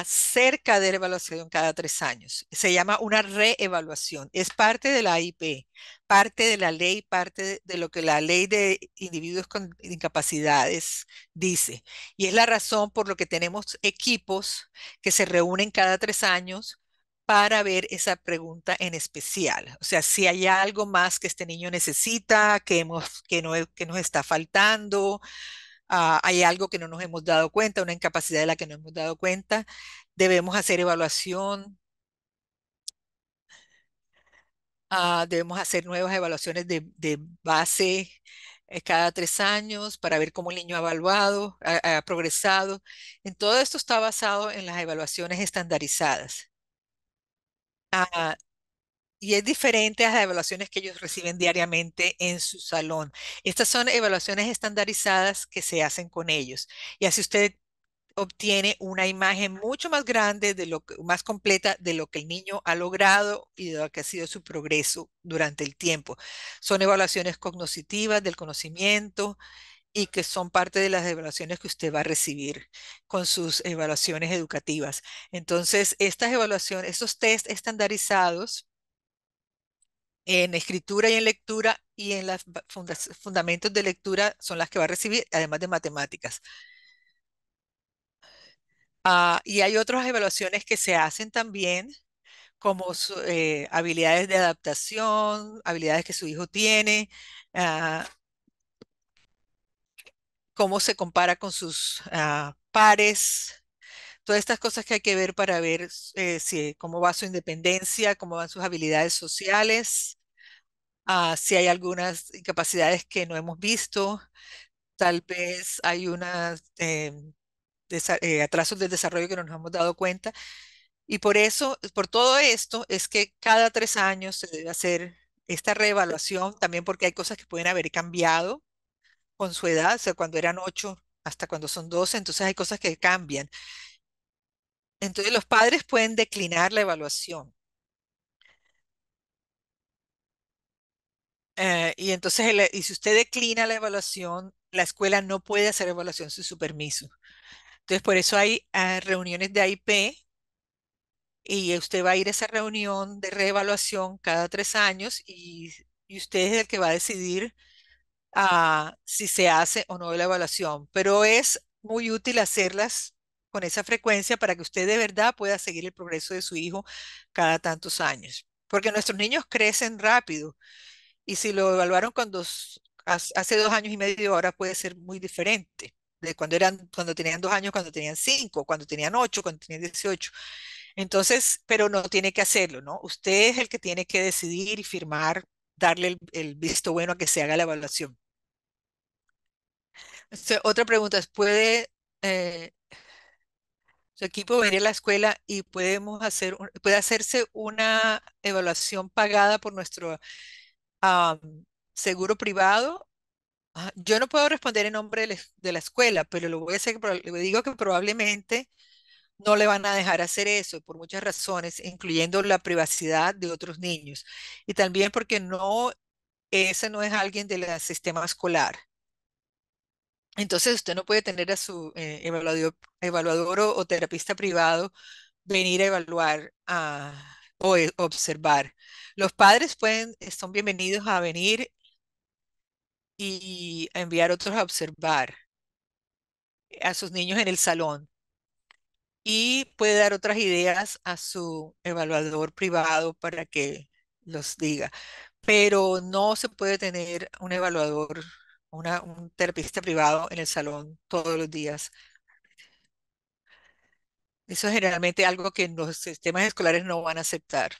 acerca de la evaluación cada tres años. Se llama una reevaluación. Es parte de la IP, parte de la ley, parte de lo que la ley de individuos con incapacidades dice. Y es la razón por lo que tenemos equipos que se reúnen cada tres años para ver esa pregunta en especial. O sea, si hay algo más que este niño necesita, que, hemos, que, no, que nos está faltando, Ah, hay algo que no nos hemos dado cuenta, una incapacidad de la que no hemos dado cuenta. Debemos hacer evaluación. Ah, debemos hacer nuevas evaluaciones de, base eh, cada tres años para ver cómo el niño ha evaluado, ha, progresado. En todo esto está basado en las evaluaciones estandarizadas. Ah, y es diferente a las evaluaciones que ellos reciben diariamente en su salón. Estas son evaluaciones estandarizadas que se hacen con ellos. Y así usted obtiene una imagen mucho más grande, de lo más completa de lo que el niño ha logrado y de lo que ha sido su progreso durante el tiempo. Son evaluaciones cognitivas del conocimiento y que son parte de las evaluaciones que usted va a recibir con sus evaluaciones educativas. Entonces, estas evaluaciones, estos test estandarizados en escritura y en lectura y en los fundamentos de lectura son las que va a recibir, además de matemáticas. Ah, y hay otras evaluaciones que se hacen también, como eh, habilidades de adaptación, habilidades que su hijo tiene, ah, cómo se compara con sus ah, pares, todas estas cosas que hay que ver para ver eh, si, cómo va su independencia, cómo van sus habilidades sociales, ah, si hay algunas capacidades que no hemos visto, tal vez hay unos eh, eh, atrasos del desarrollo que no nos hemos dado cuenta. Y por eso, por todo esto, es que cada tres años se debe hacer esta reevaluación, también porque hay cosas que pueden haber cambiado con su edad, o sea, cuando eran ocho hasta cuando son 12, entonces hay cosas que cambian. Entonces los padres pueden declinar la evaluación. Eh, y entonces, si usted declina la evaluación, la escuela no puede hacer evaluación sin su permiso. Entonces, por eso hay ah, reuniones de AIP y usted va a ir a esa reunión de reevaluación cada tres años y, usted es el que va a decidir ah, si se hace o no la evaluación. Pero es muy útil hacerlas con esa frecuencia para que usted de verdad pueda seguir el progreso de su hijo cada tantos años. Porque nuestros niños crecen rápido y si lo evaluaron cuando hace dos años y medio ahora puede ser muy diferente de cuando, eran, cuando tenían dos años, cuando tenían cinco, cuando tenían ocho, cuando tenían dieciocho. Entonces, pero no tiene que hacerlo, ¿no? Usted es el que tiene que decidir y firmar, darle el, visto bueno a que se haga la evaluación. otra pregunta es, ¿puede eh, su equipo viene a la escuela y podemos hacer, puede hacerse una evaluación pagada por nuestro seguro privado. Ah, yo no puedo responder en nombre de la escuela, pero lo voy a le digo que probablemente no le van a dejar hacer eso por muchas razones, incluyendo la privacidad de otros niños. Y también porque no, ese no es alguien del sistema escolar. Entonces usted no puede tener a su eh, evaluador, o, terapista privado venir a evaluar ah, o e, observar. Los padres pueden, eh, son bienvenidos a venir y a enviar otros a observar a sus niños en el salón y puede dar otras ideas a su evaluador privado para que los diga. Pero no se puede tener un evaluador un terapista privado en el salón todos los días. Eso es generalmente algo que los sistemas escolares no van a aceptar.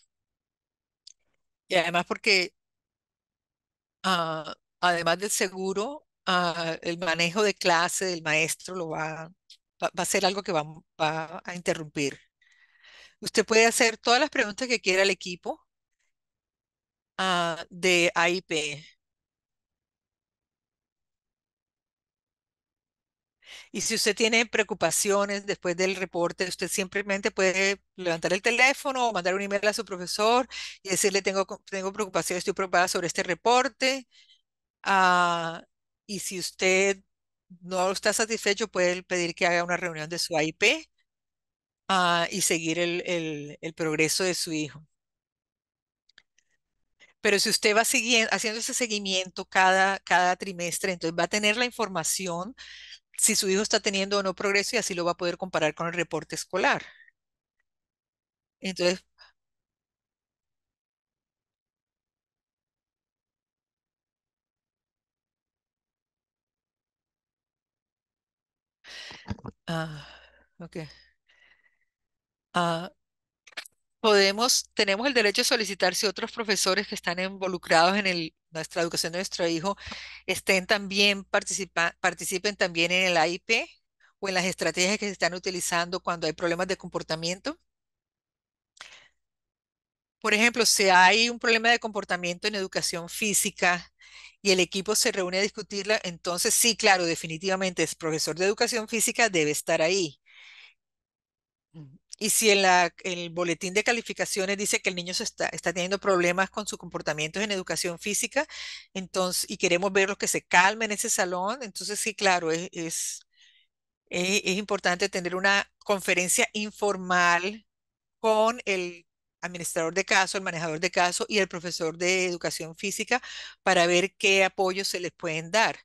Y además porque, ah, además del seguro, ah, el manejo de clase del maestro lo va, va, a ser algo que va, a interrumpir. Usted puede hacer todas las preguntas que quiera al equipo ah, de AIP. Y si usted tiene preocupaciones después del reporte, usted simplemente puede levantar el teléfono o mandar un email a su profesor y decirle, tengo, tengo preocupaciones, estoy preocupada sobre este reporte. Ah, y si usted no está satisfecho, puede pedir que haga una reunión de su IP ah, y seguir el, progreso de su hijo. Pero si usted va haciendo ese seguimiento cada, cada trimestre, entonces va a tener la información si su hijo está teniendo o no progreso y así lo va a poder comparar con el reporte escolar. Entonces, ah, ok. Ah, podemos, tenemos el derecho de solicitar si otros profesores que están involucrados en nuestra educación de nuestro hijo estén también participen también en el AIP o en las estrategias que se están utilizando cuando hay problemas de comportamiento. Por ejemplo, si hay un problema de comportamiento en educación física y el equipo se reúne a discutirla, entonces sí, claro, definitivamente el profesor de educación física debe estar ahí. Y si en, la, el boletín de calificaciones dice que el niño está, teniendo problemas con su comportamiento en educación física, entonces, y queremos verlos que se calme en ese salón, entonces sí, claro, e, e, es, importante tener una conferencia informal con el administrador de caso, el manejador de caso y el profesor de educación física para ver qué apoyo se les pueden dar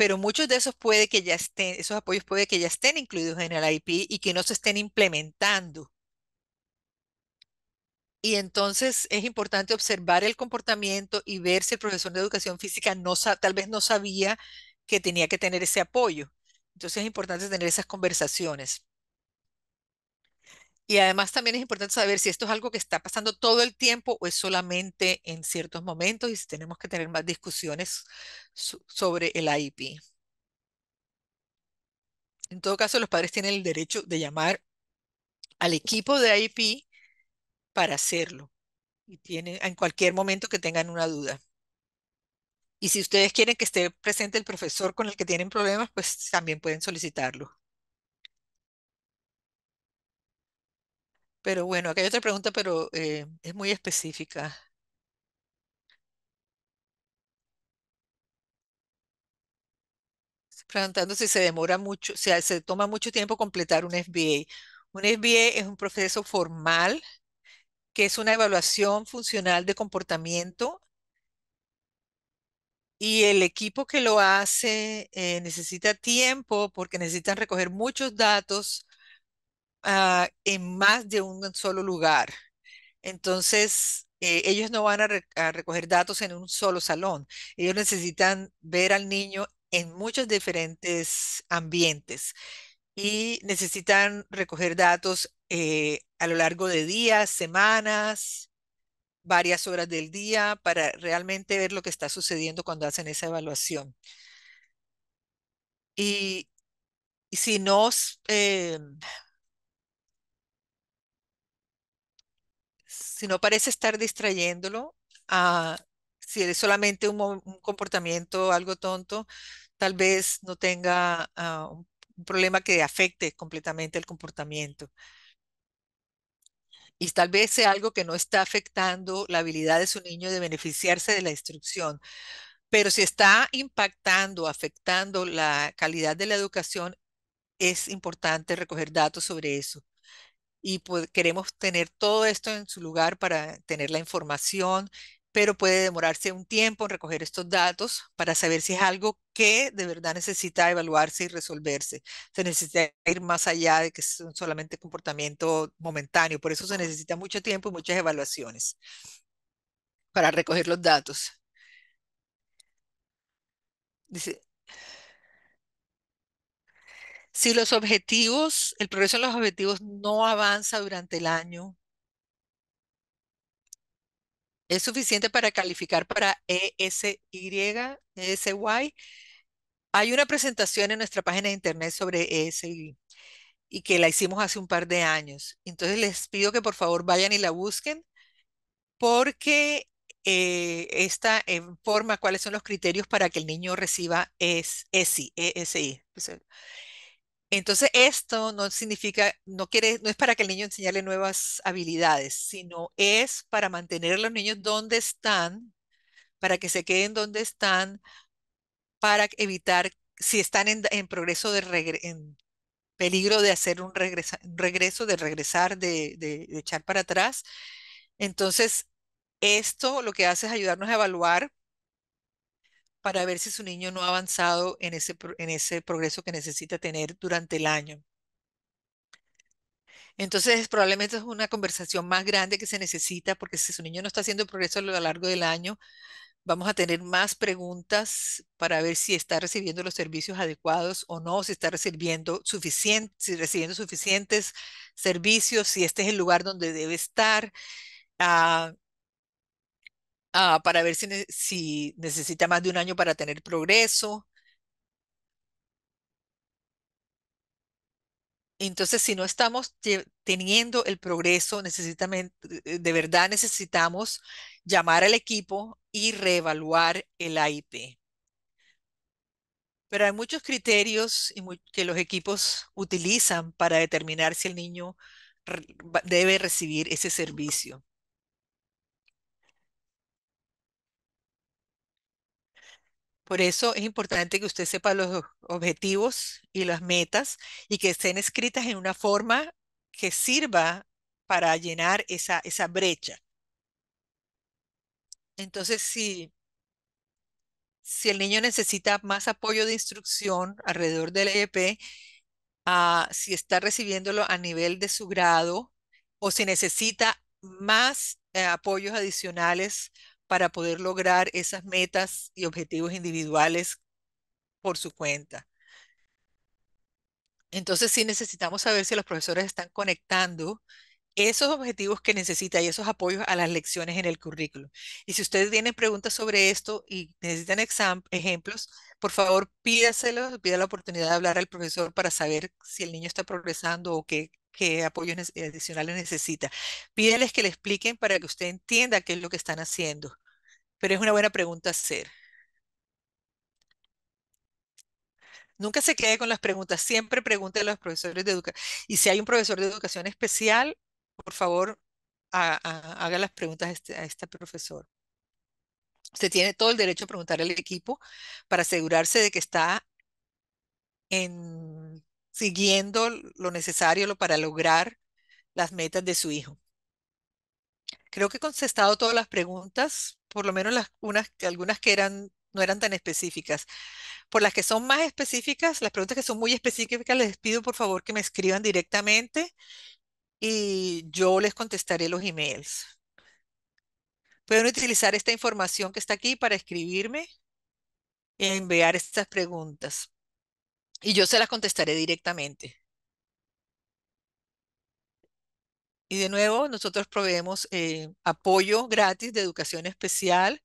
pero muchos de esos puede que ya estén, esos apoyos puede que ya estén incluidos en el IP y que no se estén implementando. Y entonces es importante observar el comportamiento y ver si el profesor de educación física no tal vez no sabía que tenía que tener ese apoyo. Entonces es importante tener esas conversaciones. Y además también es importante saber si esto es algo que está pasando todo el tiempo o es solamente en ciertos momentos y si tenemos que tener más discusiones sobre el IP. En todo caso, los padres tienen el derecho de llamar al equipo de IP para hacerlo y tienen, en cualquier momento que tengan una duda. Y si ustedes quieren que esté presente el profesor con el que tienen problemas, pues también pueden solicitarlo. Pero bueno, acá hay otra pregunta, pero eh, es muy específica. Preguntando si se demora mucho, sea, se toma mucho tiempo completar un FBA. Un FBA es un proceso formal que es una evaluación funcional de comportamiento y el equipo que lo hace eh, necesita tiempo porque necesitan recoger muchos datos Ah, en más de un solo lugar. Entonces, eh, ellos no van a, recoger datos en un solo salón. Ellos necesitan ver al niño en muchos diferentes ambientes y necesitan recoger datos eh, a lo largo de días, semanas, varias horas del día para realmente ver lo que está sucediendo cuando hacen esa evaluación. Y, si no em, si no parece estar distrayéndolo, ah, si es solamente un, comportamiento algo tonto, tal vez no tenga ah, un, un problema que afecte completamente el comportamiento. Y tal vez sea algo que no está afectando la habilidad de su niño de beneficiarse de la instrucción. Pero si está impactando, afectando la calidad de la educación, es importante recoger datos sobre eso y pues, queremos tener todo esto en su lugar para tener la información, pero puede demorarse un tiempo en recoger estos datos para saber si es algo que de verdad necesita evaluarse y resolverse. Se necesita ir más allá de que es solamente comportamiento momentáneo, por eso se necesita mucho tiempo y muchas evaluaciones para recoger los datos. Dice, si los objetivos, el progreso en los objetivos no avanza durante el año, es suficiente para calificar para ESY, ESY. Hay una presentación en nuestra página de internet sobre ESY y que la hicimos hace un par de años. Entonces les pido que por favor vayan y la busquen porque eh, esta eh, forma cuáles son los criterios para que el niño reciba e e e ESI. Pues, entonces, esto no significa, no quiere, no es para que el niño enseñarle nuevas habilidades, sino es para mantener a los niños donde están, para que se queden donde están, para evitar, si están en, progreso de peligro de hacer un, regreso, de regresar, de echar para atrás. Entonces, esto lo que hace es ayudarnos a evaluar para ver si su niño no ha avanzado en ese, progreso que necesita tener durante el año. Entonces, probablemente es una conversación más grande que se necesita, porque si su niño no está haciendo progreso a lo largo del año, vamos a tener más preguntas para ver si está recibiendo los servicios adecuados o no, si está recibiendo, suficiente, si recibiendo suficientes servicios, si este es el lugar donde debe estar. Ah, Ah, para ver si, si necesita más de un año para tener progreso. Entonces, si no estamos teniendo el progreso, eh, de verdad necesitamos llamar al equipo y reevaluar el AIP. Pero hay muchos criterios que los equipos utilizan para determinar si el niño debe recibir ese servicio. Por eso es importante que usted sepa los objetivos y las metas y que estén escritas en una forma que sirva para llenar esa, esa brecha. Entonces, si, si el niño necesita más apoyo de instrucción alrededor del E.P. Ah, si está recibiéndolo a nivel de su grado o si necesita más eh, apoyos adicionales para poder lograr esas metas y objetivos individuales por su cuenta. Entonces sí necesitamos saber si los profesores están conectando esos objetivos que necesita y esos apoyos a las lecciones en el currículo. Y si ustedes tienen preguntas sobre esto y necesitan ejemplos, por favor pídaselo, pida la oportunidad de hablar al profesor para saber si el niño está progresando o qué qué apoyos eh, adicionales necesita. pídeles que le expliquen para que usted entienda qué es lo que están haciendo. Pero es una buena pregunta hacer. Nunca se quede con las preguntas, siempre pregúntele a los profesores de educación. Y si hay un profesor de educación especial, por favor, haga las preguntas a este, a este profesor. Usted tiene todo el derecho a preguntar al equipo para asegurarse de que está en siguiendo lo necesario para lograr las metas de su hijo. Creo que he contestado todas las preguntas, por lo menos las, unas, algunas que eran, no eran tan específicas. Por las que son más específicas, las preguntas que son muy específicas, les pido por favor que me escriban directamente y yo les contestaré los emails. Pueden utilizar esta información que está aquí para escribirme y enviar estas preguntas. Y yo se las contestaré directamente. Y de nuevo, nosotros proveemos eh, apoyo gratis de educación especial.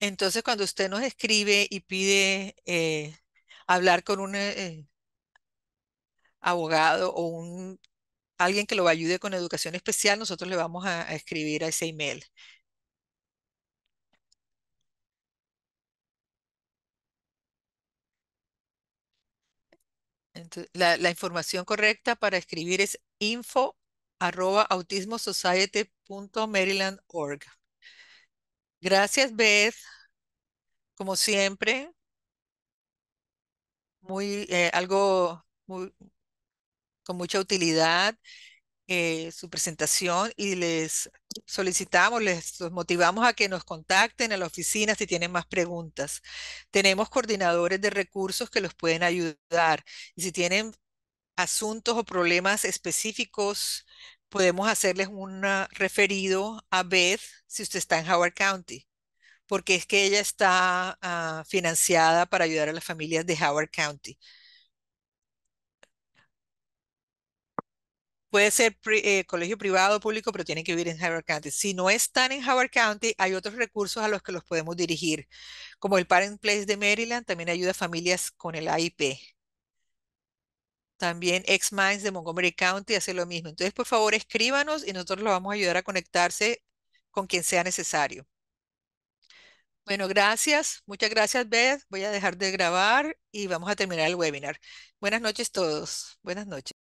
Entonces, cuando usted nos escribe y pide eh, hablar con un eh, abogado o un, alguien que lo ayude con educación especial, nosotros le vamos a escribir a ese email. la, información correcta para escribir es info arroba autismosociety.maryland.org. Gracias, Beth. Como siempre, muy, eh, algo muy, con mucha utilidad. Eh, su presentación y les solicitamos, les motivamos a que nos contacten a la oficina si tienen más preguntas. Tenemos coordinadores de recursos que los pueden ayudar y si tienen asuntos o problemas específicos, podemos hacerles un referido a Beth si usted está en Howard County porque es que ella está ah, financiada para ayudar a las familias de Howard County. puede ser eh, colegio privado o público, pero tienen que vivir en Howard County. Si no están en Howard County, hay otros recursos a los que los podemos dirigir, como el Parent Place de Maryland, también ayuda a familias con el AIP. También Ex-Minds de Montgomery County hace lo mismo. Entonces, por favor, escríbanos y nosotros los vamos a ayudar a conectarse con quien sea necesario. Bueno, gracias. Muchas gracias, Beth. Voy a dejar de grabar y vamos a terminar el webinar. Buenas noches todos. Buenas noches.